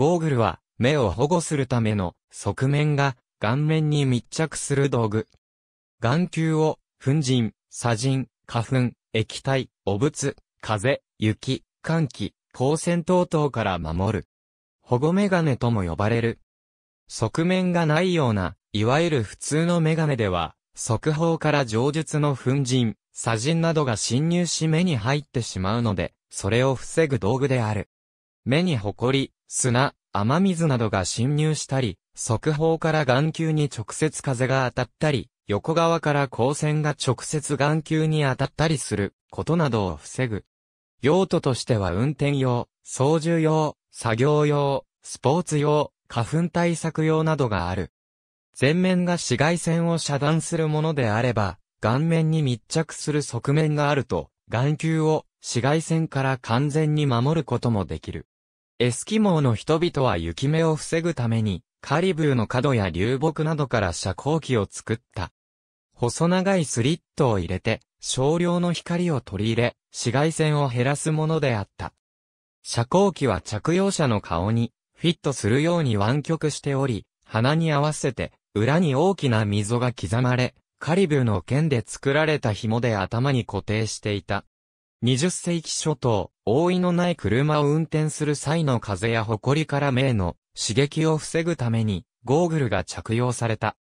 ゴーグルは目を保護するための側面が顔面に密着する道具。眼球を粉塵、砂塵、花粉、液体、汚物、風、雪、寒気、光線等々から守る。保護メガネとも呼ばれる。側面がないような、いわゆる普通のメガネでは、側方から上述の粉塵、砂塵などが侵入し目に入ってしまうので、それを防ぐ道具である。目に埃、砂、雨水などが侵入したり、側方から眼球に直接風が当たったり、横側から光線が直接眼球に当たったりすることなどを防ぐ。用途としては運転用、操縦用、作業用、スポーツ用、花粉対策用などがある。前面が紫外線を遮断するものであれば、顔面に密着する側面があると、眼球を紫外線から完全に守ることもできる。エスキモーの人々は雪目を防ぐために、カリブーの角や流木などから遮光器を作った。細長いスリットを入れて、少量の光を取り入れ、紫外線を減らすものであった。遮光器は着用者の顔に、フィットするように湾曲しており、鼻に合わせて、裏に大きな溝が刻まれ、カリブーの剣で作られた紐で頭に固定していた。20世紀初頭、覆いのない車を運転する際の風や埃から目への刺激を防ぐためにゴーグルが着用された。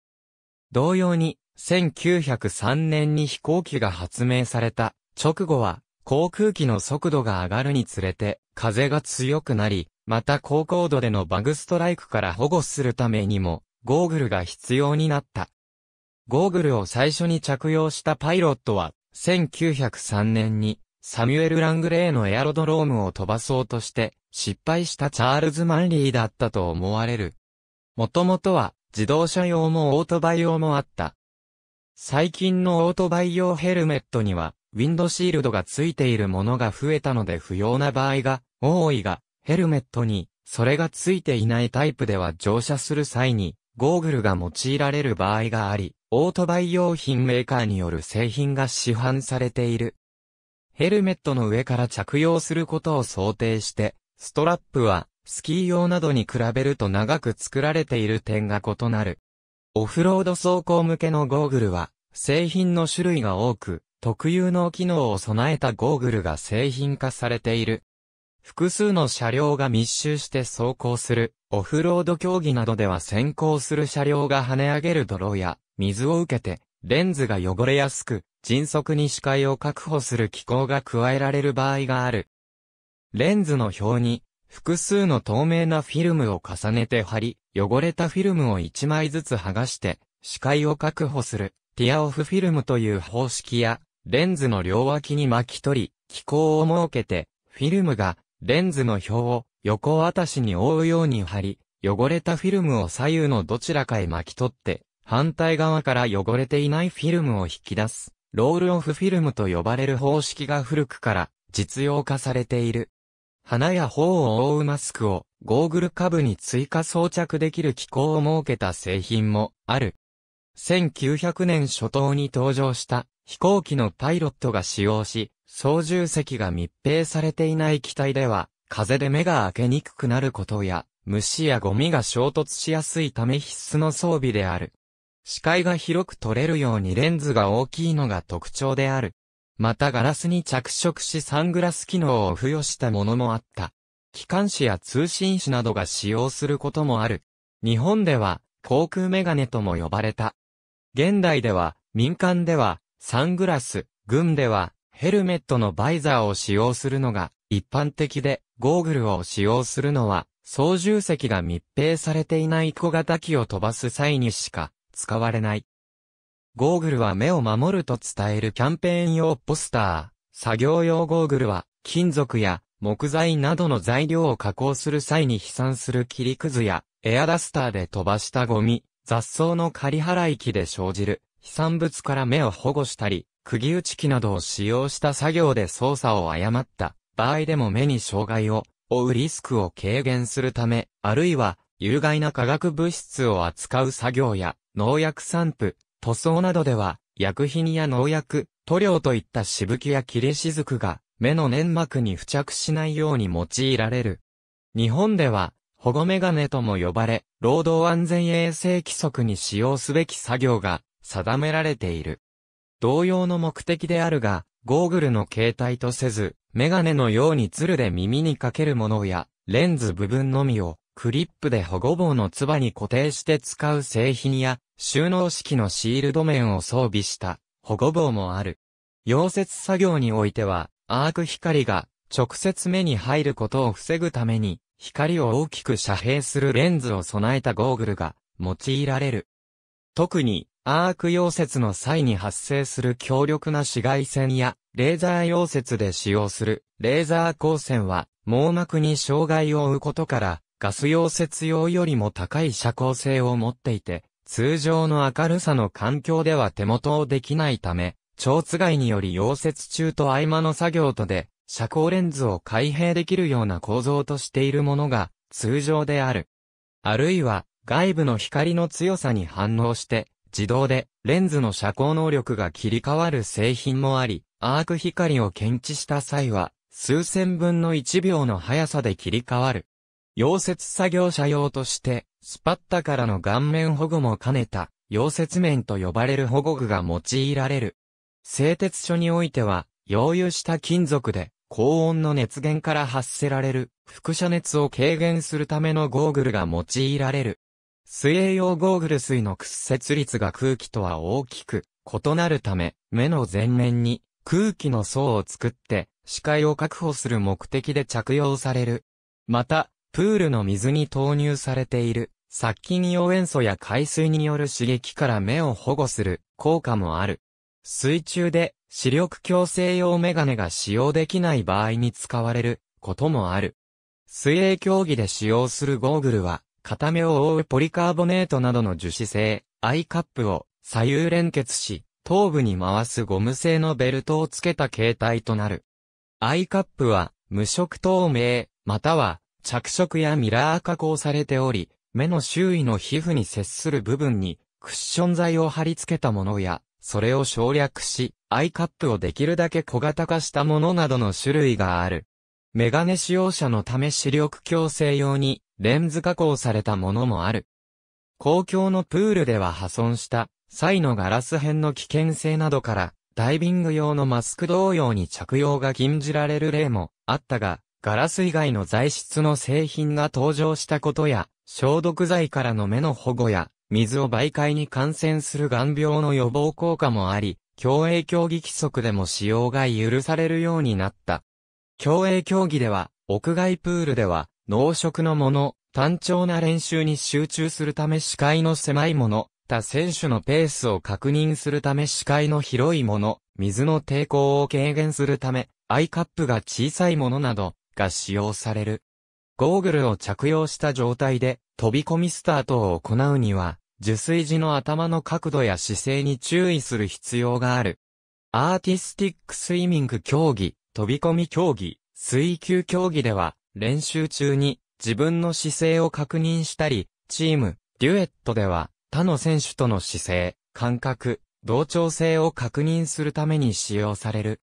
同様に、1903年に飛行機が発明された直後は、航空機の速度が上がるにつれて、風が強くなり、また高高度でのバグストライクから保護するためにも、ゴーグルが必要になった。ゴーグルを最初に着用したパイロットは、1903年にサミュエル・ラングレーのエアロドロームを飛ばそうとして、失敗したチャールズ・マンリーだったと思われる。もともとは、自動車用もオートバイ用もあった。最近のオートバイ用ヘルメットには、ウィンドシールドが付いているものが増えたので不要な場合が多いが、ヘルメットにそれが付いていないタイプでは乗車する際にゴーグルが用いられる場合があり、オートバイ用品メーカーによる製品が市販されている。ヘルメットの上から着用することを想定して、ストラップは、スキー用などに比べると長く作られている点が異なる。オフロード走行向けのゴーグルは、製品の種類が多く、特有の機能を備えたゴーグルが製品化されている。複数の車両が密集して走行する、オフロード競技などでは先行する車両が跳ね上げる泥や、水を受けて、レンズが汚れやすく、迅速に視界を確保する機構が加えられる場合がある。レンズの表に複数の透明なフィルムを重ねて貼り、汚れたフィルムを1枚ずつ剥がして視界を確保するティアオフフィルムという方式やレンズの両脇に巻き取り、機構を設けてフィルムがレンズの表を横渡しに覆うように貼り、汚れたフィルムを左右のどちらかへ巻き取って、反対側から汚れていないフィルムを引き出す。ロールオフフィルムと呼ばれる方式が古くから実用化されている。花や頬を覆うマスクをゴーグル下部に追加装着できる機構を設けた製品もある。1900年初頭に登場した飛行機のパイロットが使用し、操縦席が密閉されていない機体では、風で目が開けにくくなることや、虫やゴミが衝突しやすいため必須の装備である。視界が広く取れるようにレンズが大きいのが特徴である。またガラスに着色しサングラス機能を付与したものもあった。機関紙や通信紙などが使用することもある。日本では航空メガネとも呼ばれた。現代では民間ではサングラス、軍ではヘルメットのバイザーを使用するのが一般的で、ゴーグルを使用するのは操縦席が密閉されていない小型機を飛ばす際にしか使われない。ゴーグルは目を守ると伝えるキャンペーン用ポスター。作業用ゴーグルは金属や木材などの材料を加工する際に飛散する切りくずやエアダスターで飛ばしたゴミ、雑草の刈払い機で生じる飛散物から目を保護したり、釘打ち機などを使用した作業で操作を誤った場合でも目に障害を負うリスクを軽減するため、あるいは有害な化学物質を扱う作業や、農薬散布、塗装などでは、薬品や農薬、塗料といったしぶきや切れくが、目の粘膜に付着しないように用いられる。日本では、保護メガネとも呼ばれ、労働安全衛生規則に使用すべき作業が定められている。同様の目的であるが、ゴーグルの形態とせず、メガネのようにツルで耳にかけるものや、レンズ部分のみをクリップで保護棒のつばに固定して使う製品や、収納式のシールド面を装備した保護棒もある。溶接作業においては、アーク光が直接目に入ることを防ぐために、光を大きく遮蔽するレンズを備えたゴーグルが用いられる。特に、アーク溶接の際に発生する強力な紫外線や、レーザー溶接で使用するレーザー光線は網膜に障害を負うことから、ガス溶接用よりも高い遮光性を持っていて、通常の明るさの環境では手元をできないため、蝶つがいにより溶接中と合間の作業とで、遮光レンズを開閉できるような構造としているものが通常である。あるいは、外部の光の強さに反応して、自動でレンズの遮光能力が切り替わる製品もあり、アーク光を検知した際は、数千分の1秒の速さで切り替わる。溶接作業者用として、スパッタからの顔面保護も兼ねた、溶接面と呼ばれる保護具が用いられる。製鉄所においては、溶融した金属で、高温の熱源から発せられる、輻射熱を軽減するためのゴーグルが用いられる。水泳用ゴーグル水の屈折率が空気とは大きく異なるため、目の前面に空気の層を作って視界を確保する目的で着用される。また、プールの水に投入されている、殺菌用塩素や海水による刺激から目を保護する効果もある。水中で視力矯正用メガネが使用できない場合に使われることもある。水泳競技で使用するゴーグルは、片目を覆うポリカーボネートなどの樹脂製、アイカップを左右連結し、頭部に回すゴム製のベルトをつけた形態となる。アイカップは、無色透明、または着色やミラー加工されており、目の周囲の皮膚に接する部分にクッション材を貼り付けたものや、それを省略し、アイカップをできるだけ小型化したものなどの種類がある。メガネ使用者のため視力矯正用にレンズ加工されたものもある。公共のプールでは破損した際のガラス片の危険性などからダイビング用のマスク同様に着用が禁じられる例もあったが、ガラス以外の材質の製品が登場したことや、消毒剤からの目の保護や、水を媒介に感染する眼病の予防効果もあり、競泳競技規則でも使用が許されるようになった。競泳競技では、屋外プールでは、濃色のもの、単調な練習に集中するため視界の狭いもの、他選手のペースを確認するため視界の広いもの、水の抵抗を軽減するため、アイカップが小さいものなど、が使用される。ゴーグルを着用した状態で飛び込みスタートを行うには、受水時の頭の角度や姿勢に注意する必要がある。アーティスティックスイミング競技、飛び込み競技、水球競技では、練習中に自分の姿勢を確認したり、チーム、デュエットでは、他の選手との姿勢、感覚、同調性を確認するために使用される。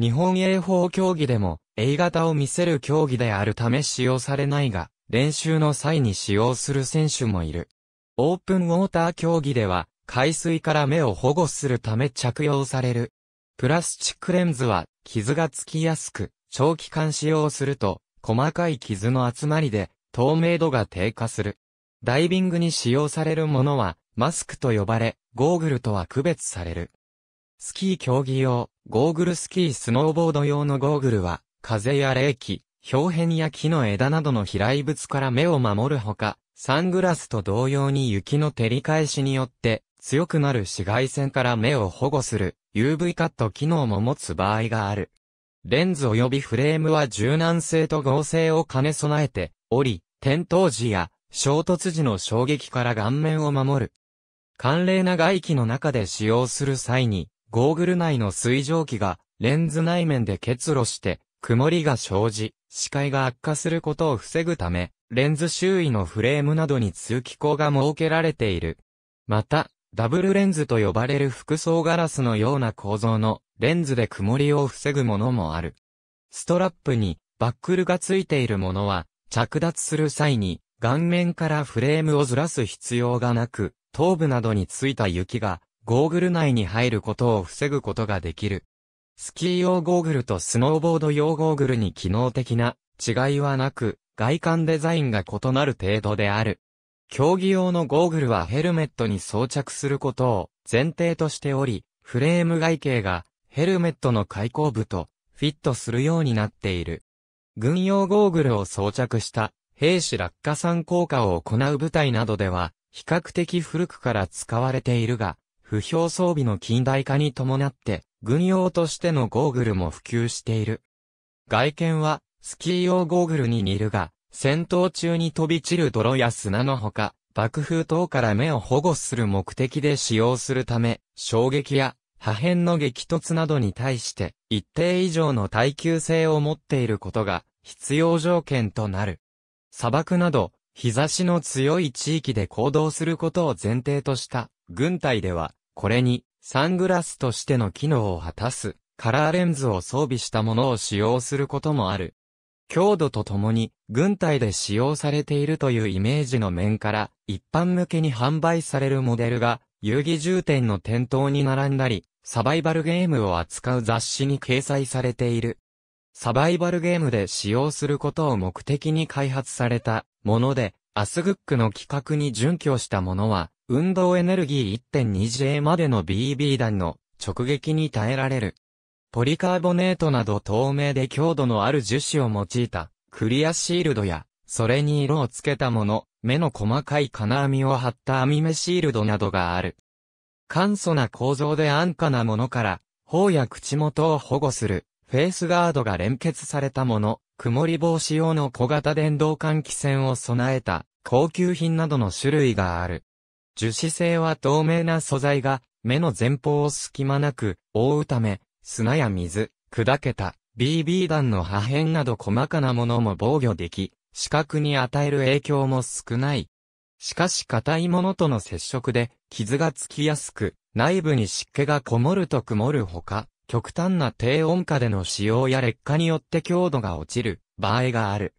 日本泳法競技でも、A 型を見せる競技であるため使用されないが、練習の際に使用する選手もいる。オープンウォーター競技では、海水から目を保護するため着用される。プラスチックレンズは、傷がつきやすく、長期間使用すると、細かい傷の集まりで、透明度が低下する。ダイビングに使用されるものは、マスクと呼ばれ、ゴーグルとは区別される。スキー競技用、ゴーグルスキースノーボード用のゴーグルは、風や冷気、表変や木の枝などの飛来物から目を守るほか、サングラスと同様に雪の照り返しによって、強くなる紫外線から目を保護する UV カット機能も持つ場合がある。レンズ及びフレームは柔軟性と合成を兼ね備えており、点灯時や衝突時の衝撃から顔面を守る。寒冷な外気の中で使用する際に、ゴーグル内の水蒸気がレンズ内面で結露して曇りが生じ、視界が悪化することを防ぐため、レンズ周囲のフレームなどに通気口が設けられている。また、ダブルレンズと呼ばれる複層ガラスのような構造のレンズで曇りを防ぐものもある。ストラップにバックルがついているものは、着脱する際に顔面からフレームをずらす必要がなく、頭部などについた雪がゴーグル内に入ることを防ぐことができる。スキー用ゴーグルとスノーボード用ゴーグルに機能的な違いはなく、外観デザインが異なる程度である。競技用のゴーグルはヘルメットに装着することを前提としており、フレーム外形がヘルメットの開口部とフィットするようになっている。軍用ゴーグルを装着した兵士落下散効果を行う部隊などでは比較的古くから使われているが、不評装備の近代化に伴って軍用としてのゴーグルも普及している。外見は、スキー用ゴーグルに似るが、戦闘中に飛び散る泥や砂のほか、爆風等から目を保護する目的で使用するため、衝撃や破片の激突などに対して一定以上の耐久性を持っていることが必要条件となる。砂漠など日差しの強い地域で行動することを前提とした軍隊ではこれにサングラスとしての機能を果たす、カラーレンズを装備したものを使用することもある。強度とともに、軍隊で使用されているというイメージの面から、一般向けに販売されるモデルが、遊戯重点の店頭に並んだり、サバイバルゲームを扱う雑誌に掲載されている。サバイバルゲームで使用することを目的に開発されたもので、アスグックの規格に準拠したものは、運動エネルギー 1.2J までの BB 弾の直撃に耐えられる。ポリカーボネートなど透明で強度のある樹脂を用いたクリアシールドや、それに色をつけたもの、目の細かい金網を張った網目シールドなどがある。簡素な構造で安価なものから、頬や口元を保護する、フェイスガードが連結されたもの、曇り防止用の小型電動換気扇を備えた、高級品などの種類がある。樹脂製は透明な素材が、目の前方を隙間なく覆うため、砂や水、砕けた BB 弾の破片など細かなものも防御でき、視覚に与える影響も少ない。しかし硬いものとの接触で傷がつきやすく、内部に湿気がこもると曇るほか、極端な低温下での使用や劣化によって強度が落ちる場合がある。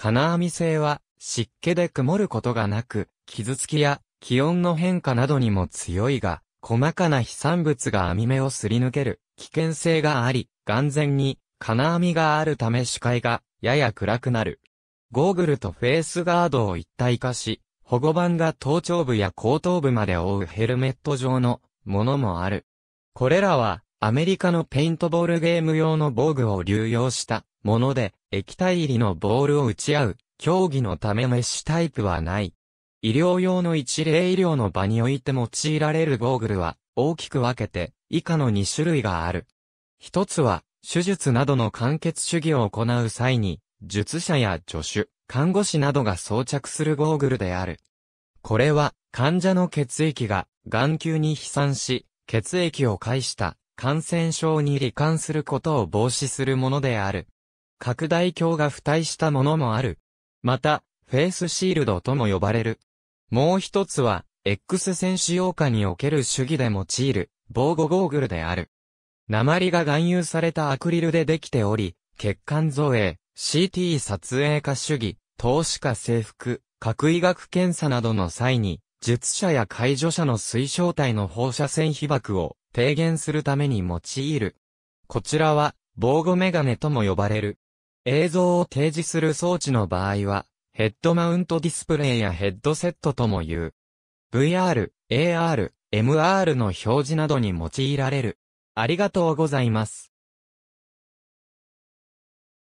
金網性は湿気で曇ることがなく、傷つきや気温の変化などにも強いが、細かな飛散物が網目をすり抜ける危険性があり、眼前に金網があるため視界がやや暗くなる。ゴーグルとフェースガードを一体化し、保護板が頭頂部や後頭部まで覆うヘルメット状のものもある。これらはアメリカのペイントボールゲーム用の防具を流用したもので、液体入りのボールを打ち合う、競技のためメッシュタイプはない。医療用の一例医療の場において用いられるゴーグルは、大きく分けて、以下の2種類がある。一つは、手術などの完結主義を行う際に、術者や助手、看護師などが装着するゴーグルである。これは、患者の血液が眼球に飛散し、血液を介した感染症に罹患することを防止するものである。拡大鏡が付帯したものもある。また、フェイスシールドとも呼ばれる。もう一つは、X 線使用下における主義で用いる、防護ゴーグルである。鉛が含有されたアクリルでできており、血管造影、CT 撮影化主義、投資家制服、核医学検査などの際に、術者や介助者の推奨体の放射線被曝を低減するために用いる。こちらは、防護メガネとも呼ばれる。映像を提示する装置の場合は、ヘッドマウントディスプレイやヘッドセットとも言う。VR、AR、MR の表示などに用いられる。ありがとうございます。